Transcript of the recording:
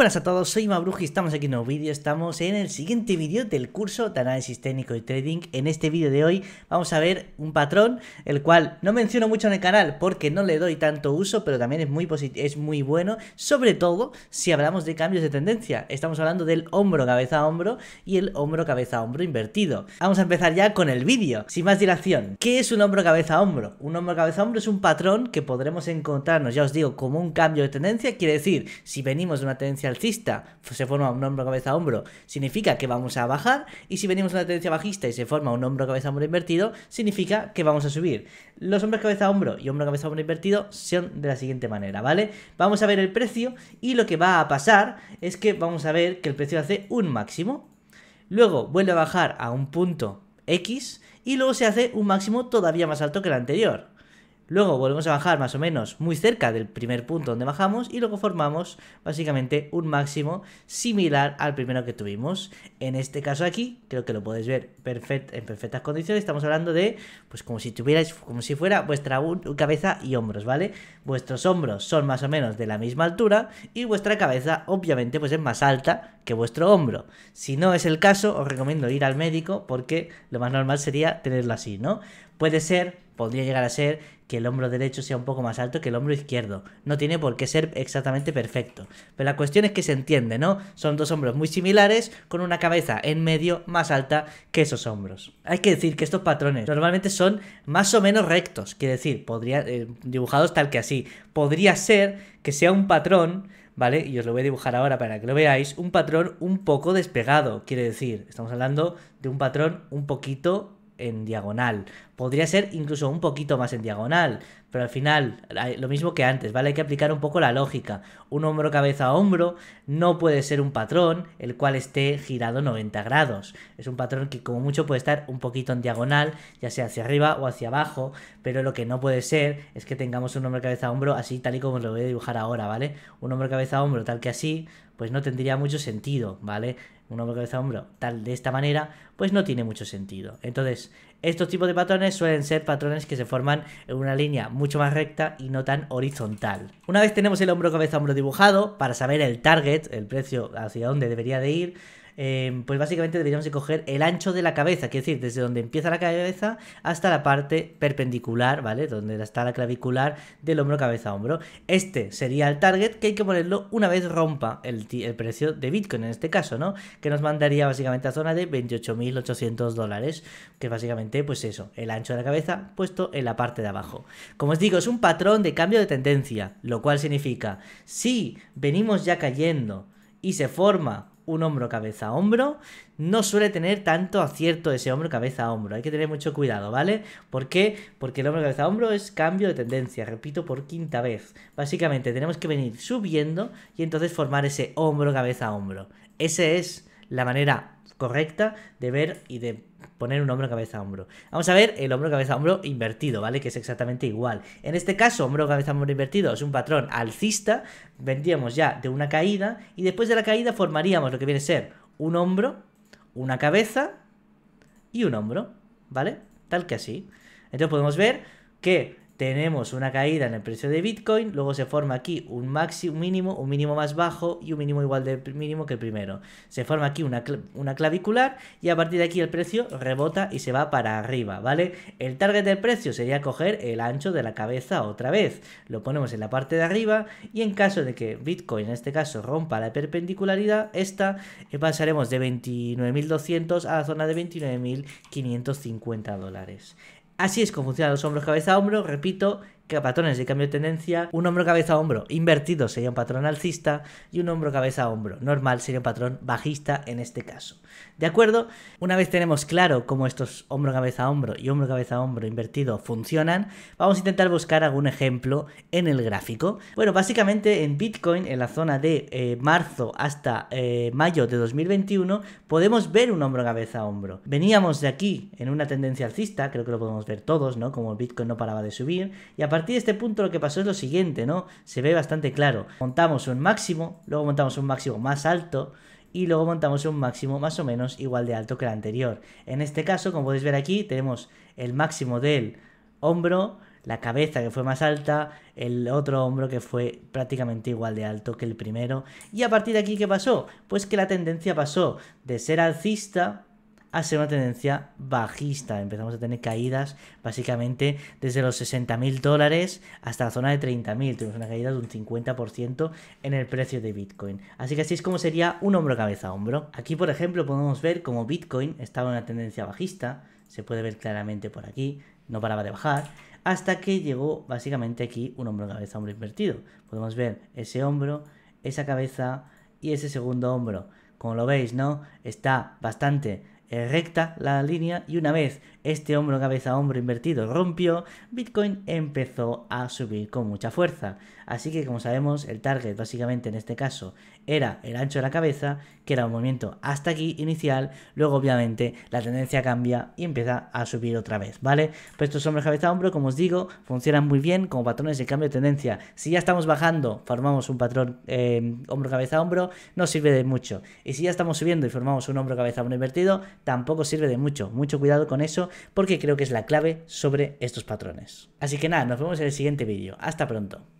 buenas a todos, soy Mabruji, estamos aquí en un nuevo vídeo, estamos en el siguiente vídeo del curso de análisis técnico y trading. En este vídeo de hoy vamos a ver un patrón, el cual no menciono mucho en el canal porque no le doy tanto uso, pero también es muy, es muy bueno, sobre todo si hablamos de cambios de tendencia. Estamos hablando del hombro cabeza a hombro y el hombro cabeza hombro invertido. Vamos a empezar ya con el vídeo, sin más dilación. ¿Qué es un hombro cabeza a hombro? Un hombro cabeza hombro es un patrón que podremos encontrarnos, ya os digo, como un cambio de tendencia, quiere decir, si venimos de una tendencia alcista se forma un hombro cabeza hombro, significa que vamos a bajar y si venimos a una tendencia bajista y se forma un hombro cabeza hombro invertido, significa que vamos a subir. Los hombres cabeza hombro y hombro cabeza hombro invertido son de la siguiente manera, ¿vale? Vamos a ver el precio y lo que va a pasar es que vamos a ver que el precio hace un máximo, luego vuelve a bajar a un punto X y luego se hace un máximo todavía más alto que el anterior. Luego volvemos a bajar más o menos muy cerca del primer punto donde bajamos y luego formamos básicamente un máximo similar al primero que tuvimos. En este caso aquí, creo que lo podéis ver perfect, en perfectas condiciones, estamos hablando de pues como si tuvierais, como si fuera vuestra cabeza y hombros, ¿vale? Vuestros hombros son más o menos de la misma altura y vuestra cabeza obviamente pues es más alta que vuestro hombro. Si no es el caso, os recomiendo ir al médico porque lo más normal sería tenerlo así, ¿no? Puede ser podría llegar a ser que el hombro derecho sea un poco más alto que el hombro izquierdo. No tiene por qué ser exactamente perfecto. Pero la cuestión es que se entiende, ¿no? Son dos hombros muy similares con una cabeza en medio más alta que esos hombros. Hay que decir que estos patrones normalmente son más o menos rectos. Quiere decir, podría, eh, dibujados tal que así. Podría ser que sea un patrón ¿vale? Y os lo voy a dibujar ahora para que lo veáis, un patrón un poco despegado, quiere decir, estamos hablando de un patrón un poquito en diagonal. Podría ser incluso un poquito más en diagonal, pero al final, lo mismo que antes, ¿vale? Hay que aplicar un poco la lógica. Un hombro cabeza a hombro no puede ser un patrón el cual esté girado 90 grados. Es un patrón que como mucho puede estar un poquito en diagonal, ya sea hacia arriba o hacia abajo, pero lo que no puede ser es que tengamos un hombro cabeza a hombro así tal y como lo voy a dibujar ahora, ¿vale? Un hombro cabeza a hombro tal que así, pues no tendría mucho sentido, ¿vale? hombro cabeza de hombro tal de esta manera, pues no tiene mucho sentido. Entonces, estos tipos de patrones suelen ser patrones que se forman en una línea mucho más recta y no tan horizontal. Una vez tenemos el hombro cabeza hombro dibujado, para saber el target, el precio hacia dónde debería de ir, Em, pues básicamente deberíamos coger el ancho de la cabeza, quiero decir, desde donde empieza la cabeza hasta la parte perpendicular, ¿vale? Donde está la clavicular del hombro cabeza hombro. Este sería el target que hay que ponerlo una vez rompa el, precio de Bitcoin en este caso, ¿no? Que nos mandaría básicamente a zona de 28.800 dólares, que básicamente pues eso, el ancho de la cabeza puesto en la parte de abajo. Como os digo, es un patrón de cambio de tendencia, lo cual significa, si venimos ya cayendo y se forma un hombro cabeza a hombro, no suele tener tanto acierto ese hombro cabeza a hombro. Hay que tener mucho cuidado, ¿vale? ¿Por qué? Porque el hombro cabeza hombro es cambio de tendencia, repito, por quinta vez. Básicamente tenemos que venir subiendo y entonces formar ese hombro cabeza a hombro. Esa es la manera correcta de ver y de poner un hombro cabeza hombro. Vamos a ver el hombro cabeza hombro invertido, ¿vale? Que es exactamente igual. En este caso, hombro cabeza hombro invertido es un patrón alcista, vendríamos ya de una caída y después de la caída formaríamos lo que viene a ser un hombro, una cabeza y un hombro, ¿vale? Tal que así. Entonces podemos ver que tenemos una caída en el precio de Bitcoin, luego se forma aquí un máximo, mínimo, un mínimo más bajo y un mínimo igual de mínimo que el primero. Se forma aquí una, una clavicular y a partir de aquí el precio rebota y se va para arriba, ¿vale? El target del precio sería coger el ancho de la cabeza otra vez. Lo ponemos en la parte de arriba y en caso de que Bitcoin en este caso rompa la perpendicularidad, esta eh, pasaremos de 29.200 a la zona de 29.550 dólares. Así es como funcionan los hombros cabeza a hombro, repito, patrones de cambio de tendencia, un hombro cabeza a hombro invertido sería un patrón alcista y un hombro cabeza a hombro normal sería un patrón bajista en este caso. ¿De acuerdo? Una vez tenemos claro cómo estos hombro cabeza hombro y hombro cabeza hombro invertido funcionan, vamos a intentar buscar algún ejemplo en el gráfico. Bueno, básicamente en Bitcoin, en la zona de eh, marzo hasta eh, mayo de 2021, podemos ver un hombro cabeza a hombro. Veníamos de aquí en una tendencia alcista, creo que lo podemos ver todos, ¿no? Como el Bitcoin no paraba de subir y aparte a partir de este punto lo que pasó es lo siguiente, ¿no? Se ve bastante claro. Montamos un máximo, luego montamos un máximo más alto y luego montamos un máximo más o menos igual de alto que el anterior. En este caso, como podéis ver aquí, tenemos el máximo del hombro, la cabeza que fue más alta, el otro hombro que fue prácticamente igual de alto que el primero. Y a partir de aquí, ¿qué pasó? Pues que la tendencia pasó de ser alcista a ser una tendencia bajista. Empezamos a tener caídas básicamente desde los 60.000 dólares hasta la zona de 30.000, mil. Tuvimos una caída de un 50% en el precio de Bitcoin. Así que así es como sería un hombro cabeza hombro. Aquí, por ejemplo, podemos ver como Bitcoin estaba en una tendencia bajista. Se puede ver claramente por aquí. No paraba de bajar. Hasta que llegó básicamente aquí un hombro cabeza hombro invertido. Podemos ver ese hombro, esa cabeza y ese segundo hombro. Como lo veis, ¿no? Está bastante eh, recta la línea y una vez este hombro cabeza hombro invertido rompió, Bitcoin empezó a subir con mucha fuerza. Así que como sabemos, el target básicamente en este caso era el ancho de la cabeza, que era un movimiento hasta aquí inicial, luego obviamente la tendencia cambia y empieza a subir otra vez, ¿vale? Pues estos hombros cabeza hombro, como os digo, funcionan muy bien como patrones de cambio de tendencia. Si ya estamos bajando, formamos un patrón eh, hombro cabeza hombro, no sirve de mucho. Y si ya estamos subiendo y formamos un hombro cabeza hombro invertido, tampoco sirve de mucho. Mucho cuidado con eso porque creo que es la clave sobre estos patrones. Así que nada, nos vemos en el siguiente vídeo. Hasta pronto.